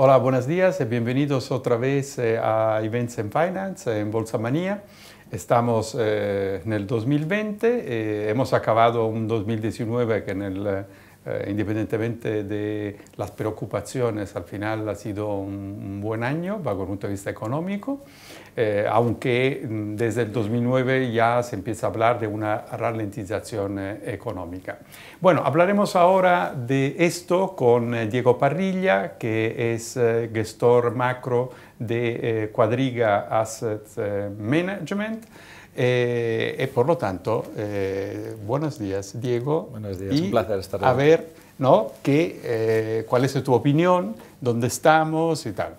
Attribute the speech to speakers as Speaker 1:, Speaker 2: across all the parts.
Speaker 1: Hola, buenos días, y eh, bienvenidos otra vez eh, a Events
Speaker 2: in Finance eh, en Bolsa Manía. Estamos en el 2020, hemos acabado un 2019 que en el eh, independientemente de las preocupaciones, al final ha sido un, buen año bajo el punto de vista económico, eh, aunque mm, desde el 2009 ya se empieza a hablar de una ralentización eh, económica. Bueno, hablaremos ahora de esto con Diego Parrilla, que es gestor macro de Cuadriga Asset Management. Eh, eh, por lo tanto, eh, buenos días, Diego. Buenos días, un placer estar aquí. A ver, ¿no? Eh, ¿Cuál es tu opinión? ¿Dónde estamos? Y tal.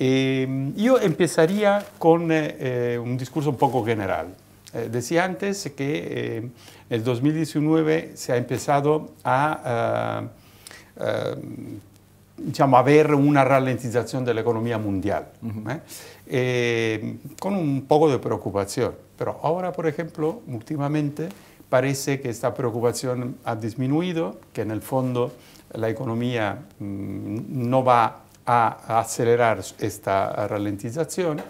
Speaker 2: yo empezaría con un discurso un poco general. decía antes que en el 2019 se ha empezado a diciamo, avere una ralentización de la economía mundial, eh, eh, con un poco de preocupación. Pero ahora, por ejemplo, últimamente parece que esta preocupación ha disminuido, que en el fondo la economía mm, no va a acelerar esta ralentización,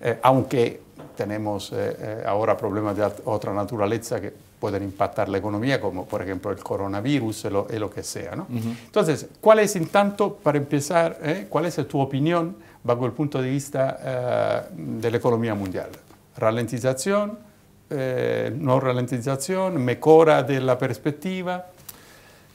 Speaker 2: eh, aunque tenemos ahora problemas de otra naturaleza que pueden impactar la economía, como por ejemplo el coronavirus y lo, que sea. ¿no? Entonces, ¿cuál es, en tanto, para empezar, eh, cuál es tu opinión bajo el punto de vista eh, de la economía mundial? ¿Ralentización? Eh, ¿No ralentización? no ralentización
Speaker 1: mejora de la perspectiva?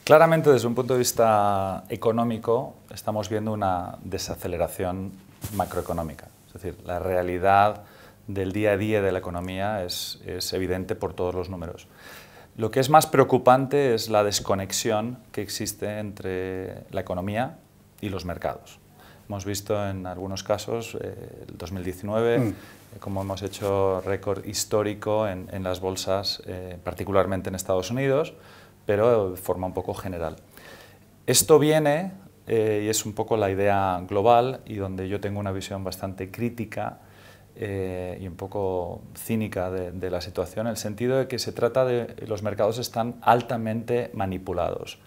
Speaker 1: Claramente, desde un punto de vista económico, estamos viendo una desaceleración macroeconómica. Es decir, la realidad del día a día de la economía es, evidente por todos los números. Lo que es más preocupante es la desconexión que existe entre la economía y los mercados. Hemos visto en algunos casos, eh, el 2019, mm. eh, como hemos hecho récord histórico en, las bolsas, eh, particularmente en Estados Unidos, pero de forma un poco general. Esto viene, y es un poco la idea global, y donde yo tengo una visión bastante crítica, eh, y un poco cínica de, la situación, en el sentido de que se trata de los mercados están altamente manipulados,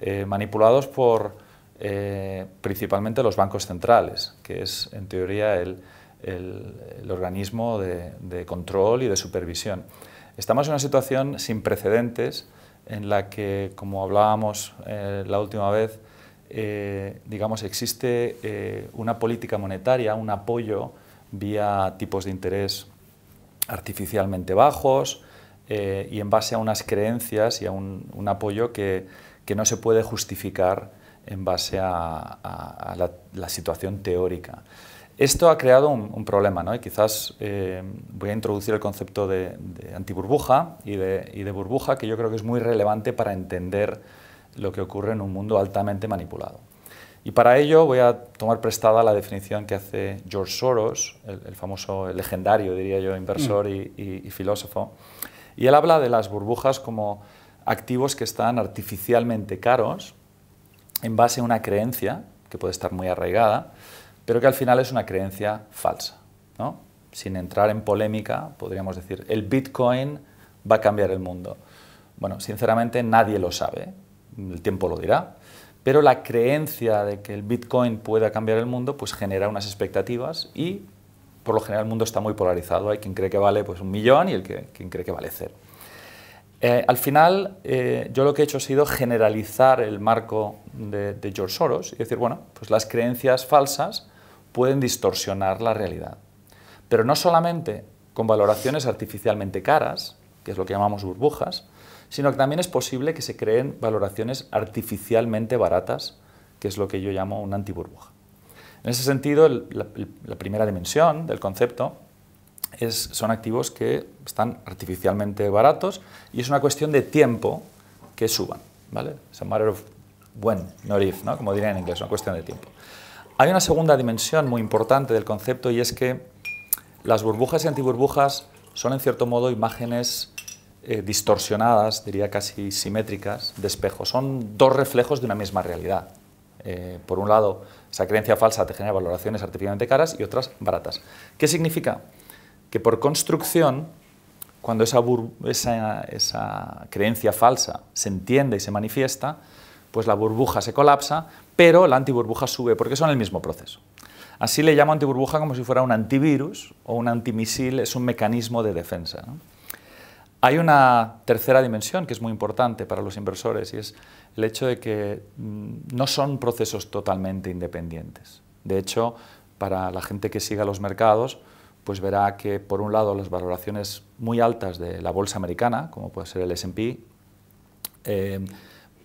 Speaker 1: eh, manipulados por eh, principalmente los bancos centrales, que es en teoría el, organismo de, de, control y de supervisión. Estamos en una situación sin precedentes en la que, como hablábamos la última vez, digamos, existe una política monetaria, un apoyo vía tipos de interés artificialmente bajos eh, y en base a unas creencias y a un, apoyo que, no se puede justificar en base a, la, situación teórica. Esto ha creado un, problema, ¿no? y quizás eh, voy a introducir el concepto de, de antiburbuja y de, y de burbuja, que yo creo que es muy relevante para entender lo que ocurre en un mundo altamente manipulado. Y para ello voy a tomar prestada la definición que hace George Soros, el, famoso, el legendario, diría yo, inversor mm. y, filósofo. Y él habla de las burbujas como activos que están artificialmente caros en base a una creencia, que puede estar muy arraigada, pero que al final es una creencia falsa. ¿no? Sin entrar en polémica, podríamos decir, el Bitcoin va a cambiar el mundo. Bueno, sinceramente nadie lo sabe, el tiempo lo dirá pero la creencia de que el Bitcoin pueda cambiar el mundo, pues genera unas expectativas y por lo general el mundo está muy polarizado. Hay quien cree que vale pues, un millón y el que, quien cree que vale cero. Eh, al final, eh, yo lo que he hecho ha sido generalizar el marco de, de, George Soros y decir, bueno, pues las creencias falsas pueden distorsionar la realidad. Pero no solamente con valoraciones artificialmente caras, que es lo que llamamos burbujas, sino que también es posible que se creen valoraciones artificialmente baratas, que es lo que yo llamo una antiburbuja. En ese sentido, la, primera dimensión del concepto es, son activos que están artificialmente baratos y es una cuestión de tiempo que suban. ¿vale? It's a matter of when, not if, ¿no? como diría en inglés, una cuestión de tiempo. Hay una segunda dimensión muy importante del concepto y es que las burbujas y antiburbujas son en cierto modo imágenes eh, distorsionadas, diría casi simétricas, de espejo. Son dos reflejos de una misma realidad. Eh, por un lado, esa creencia falsa te genera valoraciones artificialmente caras y otras baratas. ¿Qué significa? Que por construcción, cuando esa, creencia falsa se entiende y se manifiesta, pues la burbuja se colapsa, pero la antiburbuja sube, porque son el mismo proceso. Así le llamo antiburbuja como si fuera un antivirus o un antimisil, es un mecanismo de defensa. Hay una tercera dimensión que es muy importante para los inversores y es el hecho de que mm, no son procesos totalmente independientes. De hecho, para la gente que siga los mercados, pues verá que por un lado las valoraciones muy altas de la bolsa americana, como puede ser el S&P, eh,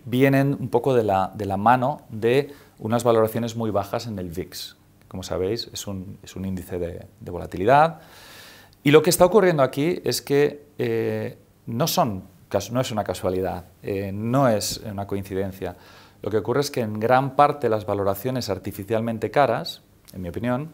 Speaker 1: vienen un poco de la, mano de unas valoraciones muy bajas en el VIX. Como sabéis, es un, índice de volatilidad y lo que está ocurriendo aquí es que eh, no, son, no es una casualidad, eh, no es una coincidencia. Lo que ocurre es que en gran parte las valoraciones artificialmente caras, en mi opinión,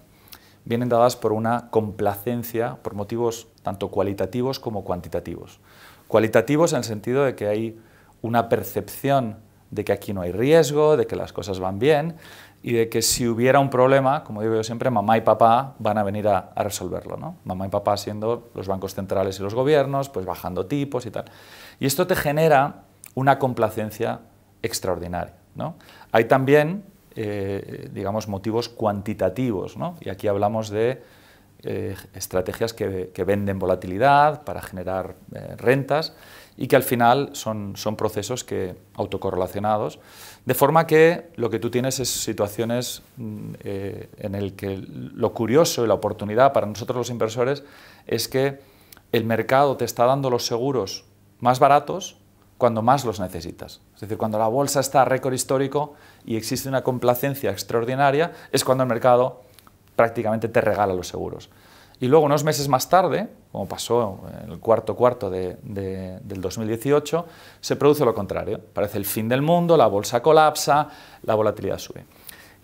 Speaker 1: vienen dadas por una complacencia, por motivos tanto cualitativos como cuantitativos. Cualitativos en el sentido de que hay una percepción de que aquí no hay riesgo, de que las cosas van bien y de que si hubiera un problema, como digo yo siempre, mamá y papá van a venir a, resolverlo. ¿no? Mamá y papá siendo los bancos centrales y los gobiernos, pues bajando tipos y tal. Y esto te genera una complacencia extraordinaria. ¿no? Hay también, eh, digamos, motivos cuantitativos, ¿no? y aquí hablamos de eh, estrategias que, venden volatilidad para generar eh, rentas y que al final son, son procesos que autocorrelacionados, de forma que lo que tú tienes es situaciones mm, eh, en el que lo curioso y la oportunidad para nosotros los inversores es que el mercado te está dando los seguros más baratos cuando más los necesitas. Es decir, cuando la bolsa está a récord histórico y existe una complacencia extraordinaria, es cuando el mercado prácticamente te regala los seguros. Y luego, unos meses más tarde, como pasó en el cuarto cuarto de, del 2018, se produce lo contrario. Parece el fin del mundo, la bolsa colapsa, la volatilidad sube.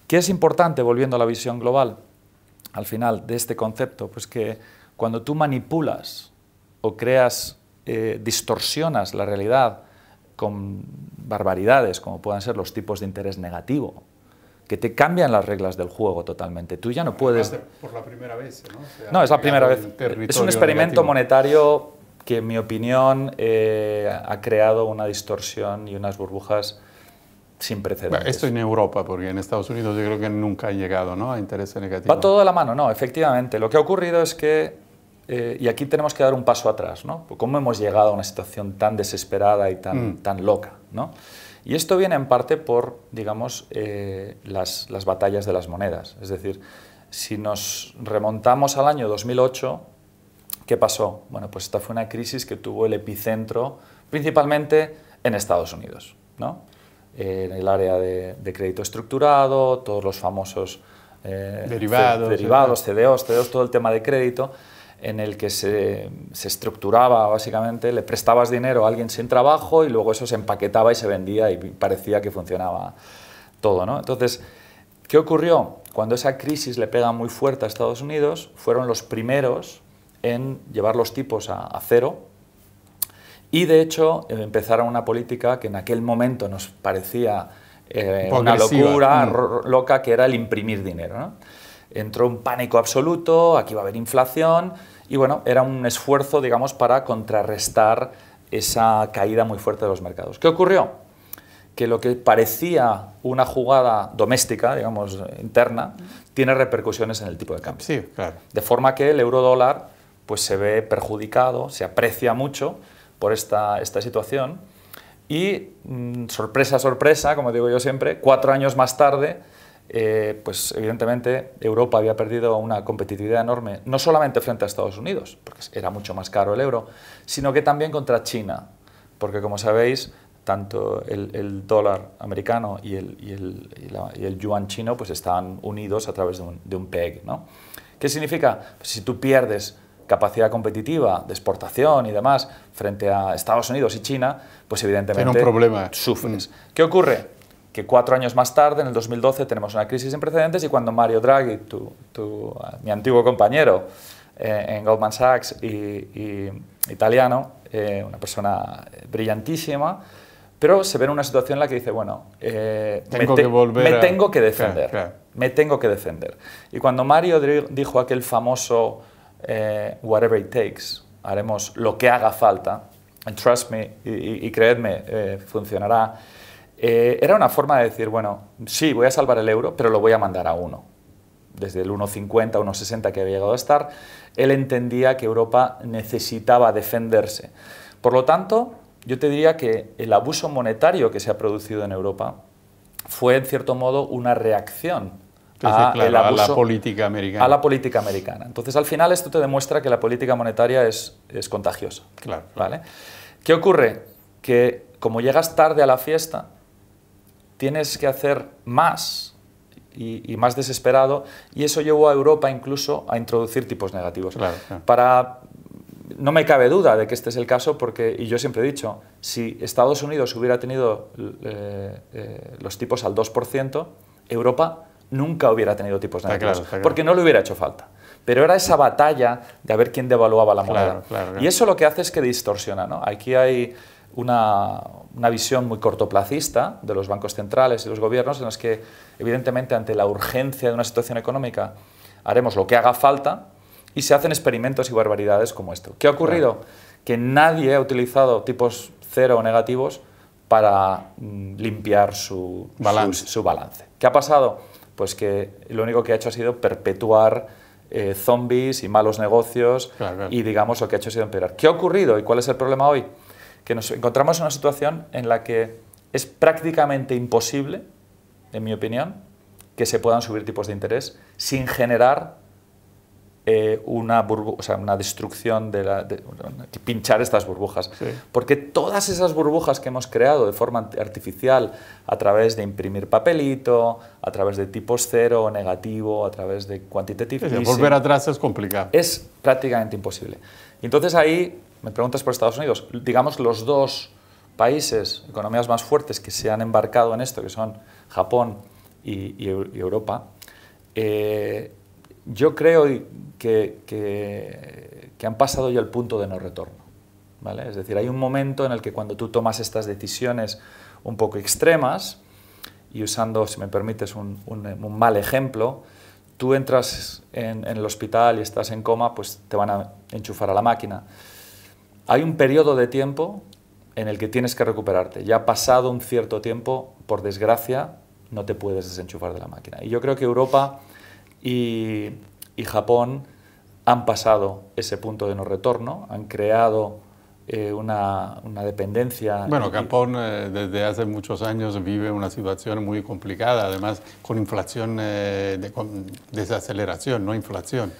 Speaker 1: ¿Qué es importante, volviendo a la visión global, al final de este concepto? Pues que cuando tú manipulas o creas, eh, distorsionas la realidad con barbaridades, como puedan ser los tipos de interés negativo que te cambian las reglas del juego totalmente. Tú ya no puedes...
Speaker 2: Por la primera vez, ¿no? no, es la primera vez. Es un experimento
Speaker 1: monetario que, en mi opinión, eh, ha creado una distorsión y unas burbujas sin precedentes. Esto en Europa, porque en Estados Unidos yo creo que nunca han llegado ¿no? a intereses negativos. Va todo de la mano, no, efectivamente. Lo que ha ocurrido es que, eh, y aquí tenemos que dar un paso atrás, ¿no? Pues ¿Cómo hemos llegado a una situación tan desesperada y tan, mm. tan loca, ¿no? Y esto viene en parte por, digamos, eh, las, batallas de las monedas. Es decir, si nos remontamos al año 2008, ¿qué pasó? Bueno, pues esta fue una crisis que tuvo el epicentro principalmente en Estados Unidos, ¿no? en el área de, crédito estructurado, todos los famosos eh, derivados, derivados CDOs, CDOs, todo el tema de crédito en el que se, estructuraba, básicamente, le prestabas dinero a alguien sin trabajo y luego eso se empaquetaba y se vendía y parecía que funcionaba todo. ¿no? Entonces, ¿qué ocurrió? Cuando esa crisis le pega muy fuerte a Estados Unidos, fueron los primeros en llevar los tipos a, cero y, de hecho, empezaron una política que en aquel momento nos parecía eh, una locura mm. loca, que era el imprimir dinero. ¿no? entró un pánico absoluto, aquí va a haber inflación, y bueno, era un esfuerzo, digamos, para contrarrestar esa caída muy fuerte de los mercados. ¿Qué ocurrió? Que lo que parecía una jugada doméstica, digamos, interna, tiene repercusiones en el tipo de cambio. Sí, claro. De forma que el euro dólar pues, se ve perjudicado, se aprecia mucho por esta, situación. Y, mm, sorpresa, sorpresa, como digo yo siempre, cuatro años más tarde, eh, pues evidentemente Europa había perdido una competitividad enorme, no solamente frente a Estados Unidos, porque era mucho más caro el euro, sino que también contra China, porque como sabéis, tanto el, dólar americano y el, yuan chino pues están unidos a través de un, PEG. ¿no? ¿Qué significa? Pues, si tú pierdes capacidad competitiva de exportación y demás frente a Estados Unidos y China, pues evidentemente un problema. sufres. Mm. ¿Qué ocurre? que cuatro años más tarde, en el 2012, tenemos una crisis sin precedentes y cuando Mario Draghi, tu, tu, ah, mi antiguo compañero eh, en Goldman Sachs y, italiano, eh, una persona brillantísima, pero se ve en una situación en la que dice, bueno, eh, tengo me, volver, me tengo que defender, me tengo que defender. Y cuando Mario dijo aquel famoso whatever it takes, haremos lo que haga falta, and trust me y, y creedme, funcionará, eh, era una forma de decir, bueno, sí, voy a salvar el euro, pero lo voy a mandar a uno. Desde el 1,50, 1,60 que había llegado a estar, él entendía que Europa necesitaba defenderse. Por lo tanto, yo te diría que el abuso monetario que se ha producido en Europa fue, en cierto modo, una reacción a, la política americana. A la política americana. Entonces, al final, esto te demuestra que la política monetaria es, es contagiosa. Claro. ¿vale? ¿Qué ocurre? Que como llegas tarde a la fiesta, tienes que hacer más y, más desesperado, y eso llevó a Europa incluso a introducir tipos negativos. Para, no me cabe duda de que este es el caso, porque, y yo siempre he dicho, si Estados Unidos hubiera tenido eh, eh, los tipos al 2%, Europa nunca hubiera tenido tipos negativos, porque no le hubiera hecho falta. Pero era esa batalla de a ver quién devaluaba la moneda. y eso lo que hace es que distorsiona. ¿no? Aquí hay una, visión muy cortoplacista de los bancos centrales y los gobiernos en los que, evidentemente, ante la urgencia de una situación económica, haremos lo que haga falta y se hacen experimentos y barbaridades como esto. ¿Qué ha ocurrido? Que nadie ha utilizado tipos cero o negativos para mm, limpiar su balance. Su, ¿Qué ha pasado? Pues que lo único que ha hecho ha sido perpetuar eh, zombies y malos negocios y digamos lo que ha hecho ha sido empeorar. ¿Qué ha ocurrido y cuál es el problema hoy? que nos encontramos en una situación en la que es prácticamente imposible, en mi opinión, que se puedan subir tipos de interés sin generar eh, una, o sea, una destrucción de, la, pinchar estas burbujas. Porque todas esas burbujas que hemos creado de forma artificial, a través de imprimir papelito, a través de tipos cero, negativo, a través de quantitative Volver atrás es complicado. Es prácticamente imposible. entonces ahí me preguntas por Estados Unidos. Digamos los dos países, economías más fuertes que se han embarcado en esto, que son Japón y, Europa, eh, yo creo que, que, han pasado ya el punto de no retorno. ¿vale? Es decir, hay un momento en el que cuando tú tomas estas decisiones un poco extremas, y usando, si me permites, un, mal ejemplo, tú entras en, en, el hospital y estás en coma, pues te van a enchufar a la máquina. Hay un periodo de tiempo en el que tienes que recuperarte. Ya pasado un cierto tiempo, por desgracia, no te puedes desenchufar de la máquina. Y yo creo que Europa y, Japón han pasado ese punto de no retorno, han creado eh, una, dependencia. Bueno,
Speaker 2: Japón eh, desde hace muchos años vive una situación muy complicada, además con inflación, eh, de, con desaceleración, no inflación.